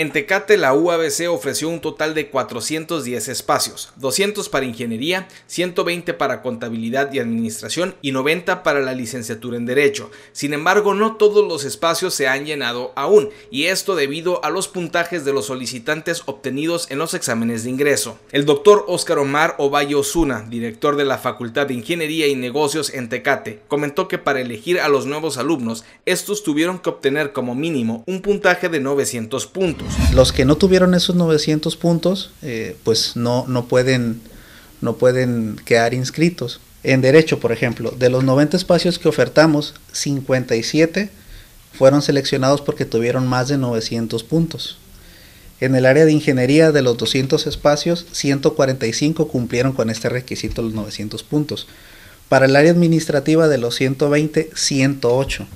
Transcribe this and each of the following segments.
En Tecate, la UABC ofreció un total de 410 espacios, 200 para ingeniería, 120 para contabilidad y administración y 90 para la licenciatura en Derecho. Sin embargo, no todos los espacios se han llenado aún, y esto debido a los puntajes de los solicitantes obtenidos en los exámenes de ingreso. El doctor Óscar Omar Ovalle Osuna, director de la Facultad de Ingeniería y Negocios en Tecate, comentó que para elegir a los nuevos alumnos, estos tuvieron que obtener como mínimo un puntaje de 900 puntos los que no tuvieron esos 900 puntos, eh, pues no, no, pueden, no pueden quedar inscritos. En derecho, por ejemplo, de los 90 espacios que ofertamos, 57 fueron seleccionados porque tuvieron más de 900 puntos. En el área de ingeniería, de los 200 espacios, 145 cumplieron con este requisito los 900 puntos. Para el área administrativa, de los 120, 108.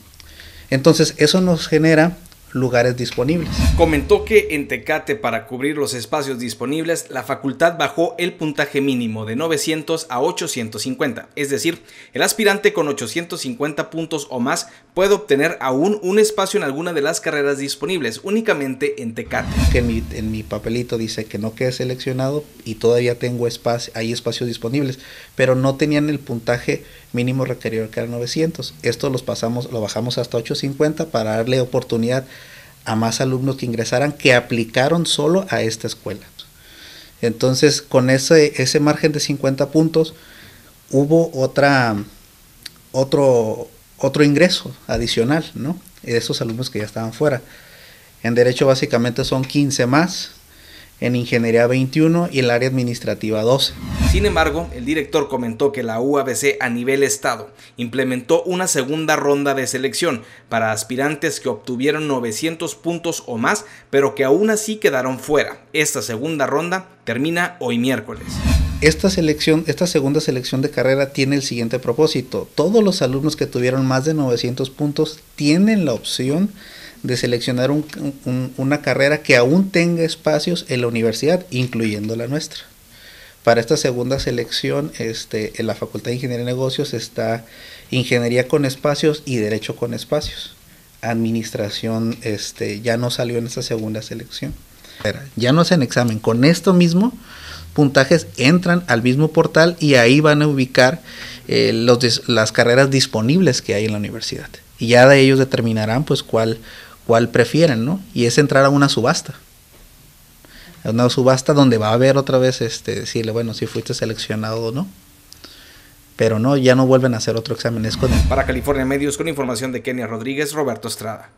Entonces, eso nos genera lugares disponibles. Comentó que en Tecate para cubrir los espacios disponibles, la facultad bajó el puntaje mínimo de 900 a 850, es decir, el aspirante con 850 puntos o más Puedo obtener aún un espacio en alguna de las carreras disponibles, únicamente en Tecate. Que en mi papelito dice que no quedé seleccionado y todavía tengo espacio, hay espacios disponibles, pero no tenían el puntaje mínimo requerido que era 900. Esto los pasamos, lo bajamos hasta 850 para darle oportunidad a más alumnos que ingresaran que aplicaron solo a esta escuela. Entonces, con ese, ese margen de 50 puntos, hubo otra, otro, otro ingreso adicional, ¿no? De esos alumnos que ya estaban fuera. En Derecho básicamente son 15 más, en Ingeniería 21 y el área administrativa 12. Sin embargo, el director comentó que la UABC a nivel estado implementó una segunda ronda de selección para aspirantes que obtuvieron 900 puntos o más, pero que aún así quedaron fuera. Esta segunda ronda termina hoy miércoles. Esta selección, esta segunda selección de carrera tiene el siguiente propósito. Todos los alumnos que tuvieron más de 900 puntos tienen la opción de seleccionar una carrera que aún tenga espacios en la universidad, incluyendo la nuestra. Para esta segunda selección, este, en la Facultad de Ingeniería y Negocios está Ingeniería con espacios y Derecho con espacios. Administración este, ya no salió en esta segunda selección. Ya no hacen examen, con esto mismo puntajes entran al mismo portal y ahí van a ubicar eh, las carreras disponibles que hay en la universidad. Y ya de ellos determinarán pues cuál, cuál prefieren, ¿no? Y es entrar a una subasta. A una subasta donde va a haber otra vez este decirle, bueno, si fuiste seleccionado o no. Pero no, ya no vuelven a hacer otro examen. con Para California Medios, con información de Kenia Rodríguez, Roberto Estrada.